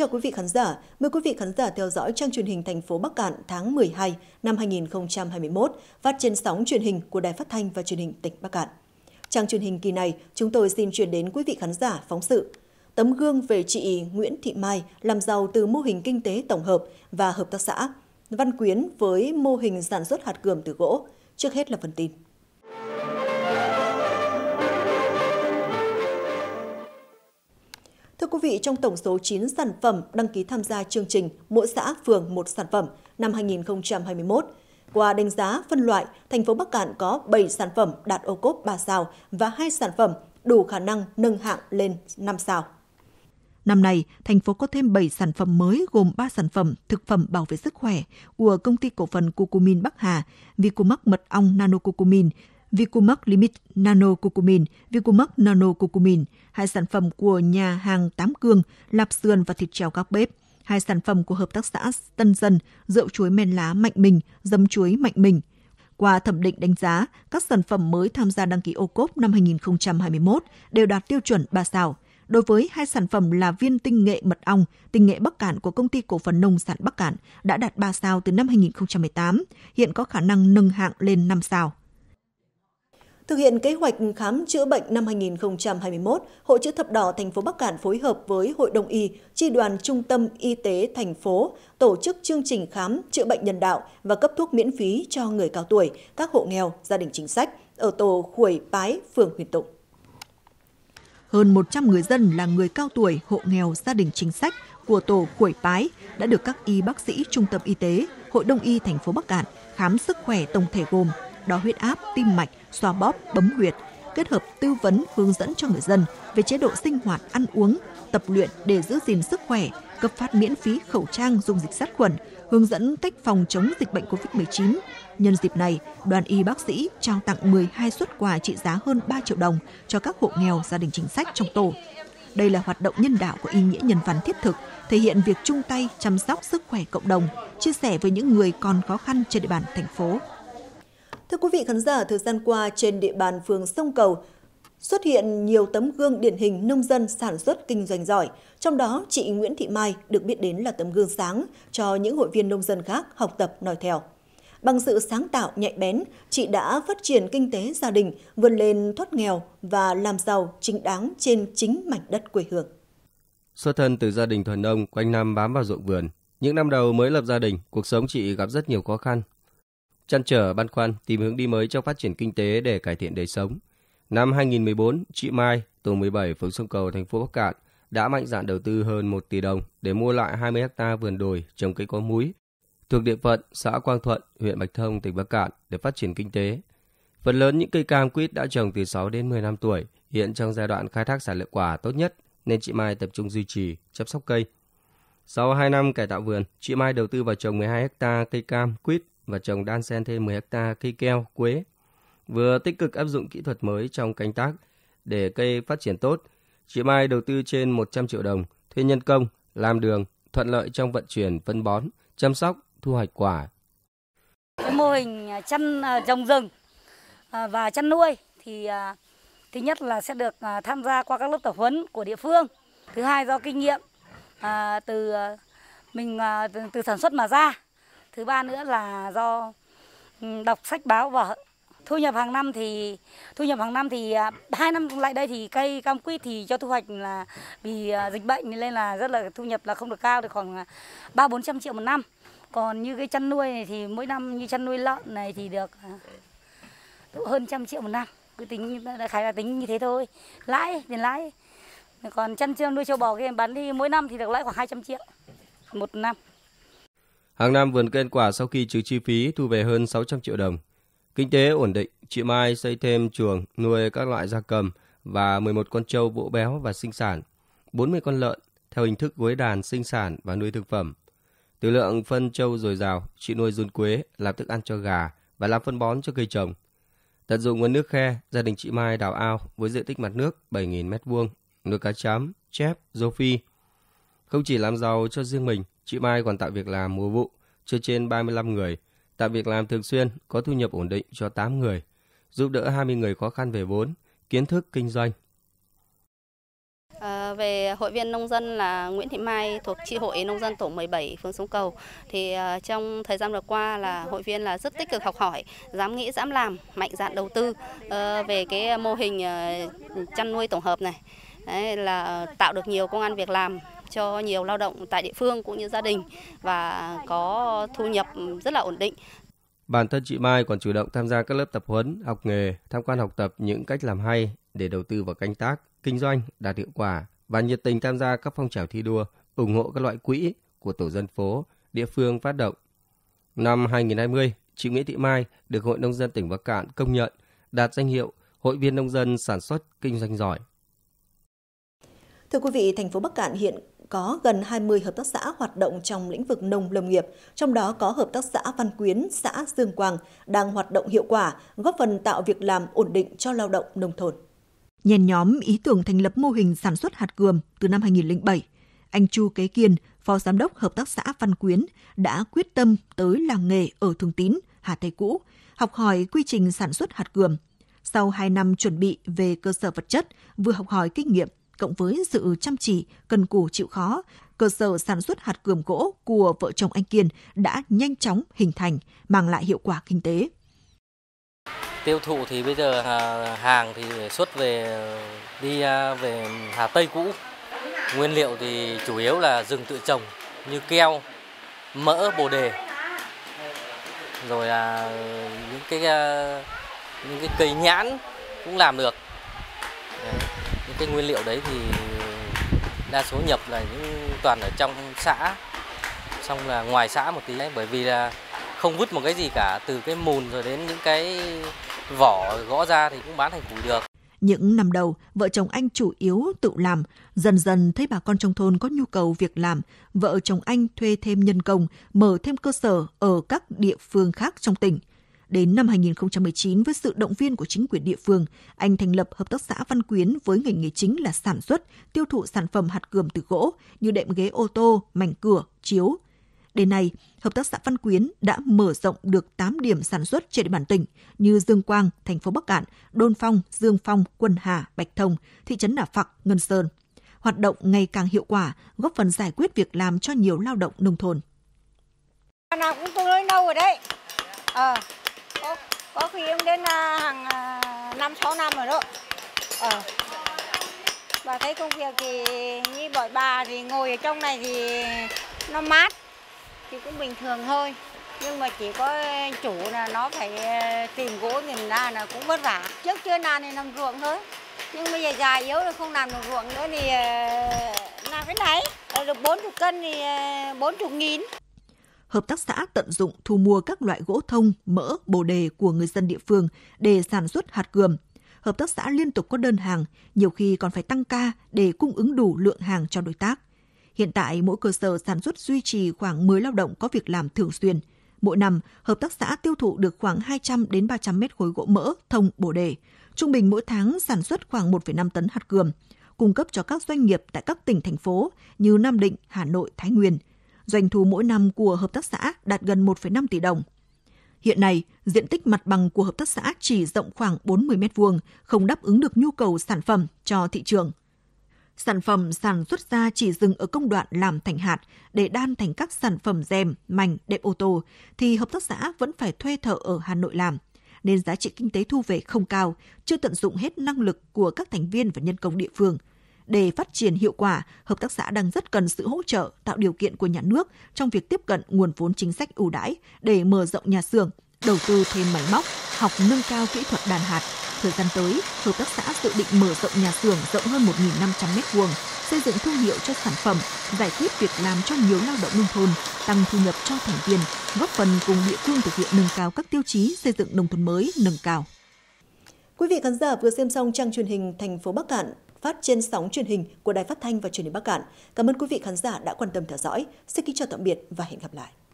chào quý vị khán giả. Mời quý vị khán giả theo dõi trang truyền hình thành phố Bắc Cạn tháng 12 năm 2021 phát trên sóng truyền hình của Đài Phát thanh và truyền hình tỉnh Bắc Cạn. Trang truyền hình kỳ này, chúng tôi xin chuyển đến quý vị khán giả phóng sự tấm gương về chị Nguyễn Thị Mai làm giàu từ mô hình kinh tế tổng hợp và hợp tác xã, Văn Quyến với mô hình sản xuất hạt cườm từ gỗ. Trước hết là phần tin. quý vị, trong tổng số 9 sản phẩm đăng ký tham gia chương trình Mỗi xã phường một sản phẩm năm 2021, qua đánh giá phân loại, thành phố Bắc Cạn có 7 sản phẩm đạt ô cốp 3 sao và 2 sản phẩm đủ khả năng nâng hạng lên 5 sao. Năm nay, thành phố có thêm 7 sản phẩm mới gồm 3 sản phẩm thực phẩm bảo vệ sức khỏe của công ty cổ phần Cucumin Bắc Hà, Vicumac mật ong nanocucumin, Vicumax Limit Nano Curcumin, Vicumax Nano Cucumin, hai sản phẩm của nhà hàng Tám Cương, lạp sườn và thịt treo các bếp, hai sản phẩm của hợp tác xã Tân Dân, rượu chuối men lá Mạnh Mình, dấm chuối Mạnh Mình. Qua thẩm định đánh giá, các sản phẩm mới tham gia đăng ký ô cốp năm 2021 đều đạt tiêu chuẩn 3 sao. Đối với hai sản phẩm là viên tinh nghệ mật ong, tinh nghệ Bắc Cạn của công ty cổ phần nông sản Bắc Cạn đã đạt 3 sao từ năm 2018, hiện có khả năng nâng hạng lên 5 sao. Thực hiện kế hoạch khám chữa bệnh năm 2021, Hội chữ thập đỏ thành phố Bắc Cạn phối hợp với Hội đồng y, Chi đoàn Trung tâm Y tế thành phố tổ chức chương trình khám chữa bệnh nhân đạo và cấp thuốc miễn phí cho người cao tuổi, các hộ nghèo, gia đình chính sách ở tổ Khuổi Pái, phường Huyền Tụng. Hơn 100 người dân là người cao tuổi, hộ nghèo, gia đình chính sách của tổ Khuổi Pái đã được các y bác sĩ Trung tâm Y tế, Hội đồng y thành phố Bắc Cạn khám sức khỏe tổng thể gồm đo huyết áp, tim mạch, xoa bóp, bấm huyệt, kết hợp tư vấn hướng dẫn cho người dân về chế độ sinh hoạt, ăn uống, tập luyện để giữ gìn sức khỏe, cấp phát miễn phí khẩu trang dùng dịch sát khuẩn, hướng dẫn cách phòng chống dịch bệnh COVID-19. Nhân dịp này, đoàn y bác sĩ trao tặng 12 suất quà trị giá hơn 3 triệu đồng cho các hộ nghèo gia đình chính sách trong tổ. Đây là hoạt động nhân đạo có ý nghĩa nhân văn thiết thực, thể hiện việc chung tay chăm sóc sức khỏe cộng đồng, chia sẻ với những người còn khó khăn trên địa bàn thành phố. Thưa quý vị khán giả, thời gian qua trên địa bàn phường Sông Cầu xuất hiện nhiều tấm gương điển hình nông dân sản xuất kinh doanh giỏi. Trong đó, chị Nguyễn Thị Mai được biết đến là tấm gương sáng cho những hội viên nông dân khác học tập noi theo. Bằng sự sáng tạo nhạy bén, chị đã phát triển kinh tế gia đình, vươn lên thoát nghèo và làm giàu chính đáng trên chính mảnh đất quê hương. Xuất thân từ gia đình thuần nông, quanh năm bám vào ruộng vườn. Những năm đầu mới lập gia đình, cuộc sống chị gặp rất nhiều khó khăn chăn trở băn khoăn tìm hướng đi mới trong phát triển kinh tế để cải thiện đời sống. Năm 2014, chị Mai, tổ 17 phường Sông Cầu, thành phố Bắc Cạn đã mạnh dạn đầu tư hơn 1 tỷ đồng để mua lại 20 ha vườn đồi trồng cây có múi thuộc địa phận xã Quang Thuận, huyện Bạch Thông, tỉnh Bắc Cạn để phát triển kinh tế. Phần lớn những cây cam quýt đã trồng từ 6 đến 10 năm tuổi, hiện trong giai đoạn khai thác sản lượng quả tốt nhất nên chị Mai tập trung duy trì chăm sóc cây. Sau 2 năm cải tạo vườn, chị Mai đầu tư vào trồng 12 ha cây cam quýt và trồng đan xen thêm 10 hecta cây keo, quế. Vừa tích cực áp dụng kỹ thuật mới trong canh tác để cây phát triển tốt, chị Mai đầu tư trên 100 triệu đồng, thuê nhân công, làm đường, thuận lợi trong vận chuyển, phân bón, chăm sóc, thu hoạch quả. Cái mô hình à, chăn trồng à, rừng à, và chăn nuôi thì thứ nhất là sẽ được tham gia qua các lớp tập huấn của địa phương, thứ hai do kinh nghiệm từ mình từ sản xuất mà ra Thứ ba nữa là do đọc sách báo và thu nhập hàng năm thì thu nhập hàng năm thì à, hai năm lại đây thì cây cam quýt thì cho thu hoạch là vì à, dịch bệnh nên là rất là thu nhập là không được cao được khoảng à, ba bốn trăm triệu một năm còn như cái chăn nuôi này thì mỗi năm như chăn nuôi lợn này thì được hơn trăm triệu một năm cứ tính khái là tính như thế thôi lãi tiền lãi còn chăn nuôi châu bò kia bán đi mỗi năm thì được lãi khoảng 200 triệu một năm Hàng năm vườn cây ăn quả sau khi trừ chi phí thu về hơn 600 triệu đồng. Kinh tế ổn định, chị Mai xây thêm chuồng nuôi các loại gia cầm và 11 con trâu vỗ béo và sinh sản, 40 con lợn theo hình thức gối đàn sinh sản và nuôi thực phẩm. Từ lượng phân trâu dồi dào, chị nuôi run quế, làm thức ăn cho gà và làm phân bón cho cây trồng. Tận dụng nguồn nước khe, gia đình chị Mai đào ao với diện tích mặt nước 7.000 m2, nuôi cá chấm, chép, rô phi. Không chỉ làm giàu cho riêng mình, Chị Mai còn tạo việc làm mùa vụ cho trên 35 người, tạo việc làm thường xuyên có thu nhập ổn định cho 8 người, giúp đỡ 20 người khó khăn về vốn, kiến thức kinh doanh. À, về hội viên nông dân là Nguyễn Thị Mai thuộc chi hội nông dân tổ 17 phường Sông Cầu thì uh, trong thời gian vừa qua là hội viên là rất tích cực học hỏi, dám nghĩ dám làm, mạnh dạn đầu tư uh, về cái mô hình uh, chăn nuôi tổng hợp này. Đấy là tạo được nhiều công an việc làm cho nhiều lao động tại địa phương cũng như gia đình và có thu nhập rất là ổn định. Bản thân chị Mai còn chủ động tham gia các lớp tập huấn, học nghề, tham quan học tập những cách làm hay để đầu tư vào canh tác, kinh doanh đạt hiệu quả và nhiệt tình tham gia các phong trào thi đua, ủng hộ các loại quỹ của tổ dân phố, địa phương phát động. Năm 2020, chị Nguyễn Thị Mai được Hội Nông dân tỉnh Bắc Cạn công nhận đạt danh hiệu Hội viên Nông dân sản xuất kinh doanh giỏi. Thưa quý vị, thành phố Bắc Cạn hiện có gần 20 hợp tác xã hoạt động trong lĩnh vực nông lâm nghiệp, trong đó có hợp tác xã Văn Quyến, xã Dương Quang đang hoạt động hiệu quả, góp phần tạo việc làm ổn định cho lao động nông thôn. Nhen nhóm ý tưởng thành lập mô hình sản xuất hạt gườm từ năm 2007, anh Chu Kế Kiên, phó giám đốc hợp tác xã Văn Quyến đã quyết tâm tới làng nghề ở Thường Tín, Hà Tây cũ, học hỏi quy trình sản xuất hạt gườm. Sau 2 năm chuẩn bị về cơ sở vật chất, vừa học hỏi kinh nghiệm, cộng với sự chăm chỉ, cần cù chịu khó, cơ sở sản xuất hạt cườm gỗ của vợ chồng anh Kiên đã nhanh chóng hình thành, mang lại hiệu quả kinh tế. Tiêu thụ thì bây giờ à, hàng thì xuất về đi à, về Hà Tây cũ. Nguyên liệu thì chủ yếu là rừng tự trồng như keo, mỡ, bồ đề. Rồi là những cái à, những cái cây nhãn cũng làm được cái nguyên liệu đấy thì đa số nhập là những toàn ở trong xã xong là ngoài xã một tí đấy bởi vì là không vứt một cái gì cả từ cái mùn rồi đến những cái vỏ gõ ra thì cũng bán thành củi được những năm đầu, vợ chồng anh chủ yếu tự làm, dần dần thấy bà con trong thôn có nhu cầu việc làm, vợ chồng anh thuê thêm nhân công, mở thêm cơ sở ở các địa phương khác trong tỉnh. Đến năm 2019 với sự động viên của chính quyền địa phương, anh thành lập hợp tác xã Văn Quyến với ngành nghề chính là sản xuất, tiêu thụ sản phẩm hạt cườm từ gỗ như đệm ghế ô tô, mảnh cửa, chiếu. Đến nay, hợp tác xã Văn Quyến đã mở rộng được 8 điểm sản xuất trên địa bàn tỉnh như Dương Quang, thành phố Bắc Cạn, Đôn Phong, Dương Phong, Quân Hà, Bạch Thông, thị trấn Nà Phạc, Ngân Sơn. Hoạt động ngày càng hiệu quả, góp phần giải quyết việc làm cho nhiều lao động nông thôn. Nào cũng tôi nói lâu rồi đấy. à có khi cũng đến à, hàng à, năm sáu năm rồi đó ờ bà thấy công việc thì như bởi bà thì ngồi ở trong này thì nó mát thì cũng bình thường thôi nhưng mà chỉ có chủ là nó phải à, tìm gỗ nhìn ra là cũng vất vả trước chưa làm thì làm ruộng thôi nhưng bây giờ già yếu rồi không làm được ruộng nữa thì làm cái này ờ, được bốn chục cân thì bốn chục nghìn hợp tác xã tận dụng thu mua các loại gỗ thông, mỡ, bồ đề của người dân địa phương để sản xuất hạt gườm. Hợp tác xã liên tục có đơn hàng, nhiều khi còn phải tăng ca để cung ứng đủ lượng hàng cho đối tác. Hiện tại, mỗi cơ sở sản xuất duy trì khoảng 10 lao động có việc làm thường xuyên. Mỗi năm, hợp tác xã tiêu thụ được khoảng 200 đến 300 mét khối gỗ mỡ, thông, bồ đề. Trung bình mỗi tháng sản xuất khoảng 1,5 tấn hạt gườm, cung cấp cho các doanh nghiệp tại các tỉnh thành phố như Nam Định, Hà Nội, Thái Nguyên – doanh thu mỗi năm của hợp tác xã đạt gần 1,5 tỷ đồng. Hiện nay, diện tích mặt bằng của hợp tác xã chỉ rộng khoảng 40 m2, không đáp ứng được nhu cầu sản phẩm cho thị trường. Sản phẩm sản xuất ra chỉ dừng ở công đoạn làm thành hạt để đan thành các sản phẩm rèm, mảnh, đệm ô tô thì hợp tác xã vẫn phải thuê thợ ở Hà Nội làm, nên giá trị kinh tế thu về không cao, chưa tận dụng hết năng lực của các thành viên và nhân công địa phương – để phát triển hiệu quả, hợp tác xã đang rất cần sự hỗ trợ, tạo điều kiện của nhà nước trong việc tiếp cận nguồn vốn chính sách ưu đãi để mở rộng nhà xưởng, đầu tư thêm máy móc, học nâng cao kỹ thuật đàn hạt. Thời gian tới, hợp tác xã dự định mở rộng nhà xưởng rộng hơn 1.500 m2, xây dựng thương hiệu cho sản phẩm, giải quyết việc làm cho nhiều lao động nông thôn, tăng thu nhập cho thành viên, góp phần cùng địa phương thực hiện nâng cao các tiêu chí xây dựng nông thôn mới nâng cao. Quý vị khán giả vừa xem xong trang truyền hình thành phố Bắc Cạn phát trên sóng truyền hình của Đài Phát thanh và Truyền hình Bắc Cạn. Cảm ơn quý vị khán giả đã quan tâm theo dõi. Xin kính chào tạm biệt và hẹn gặp lại.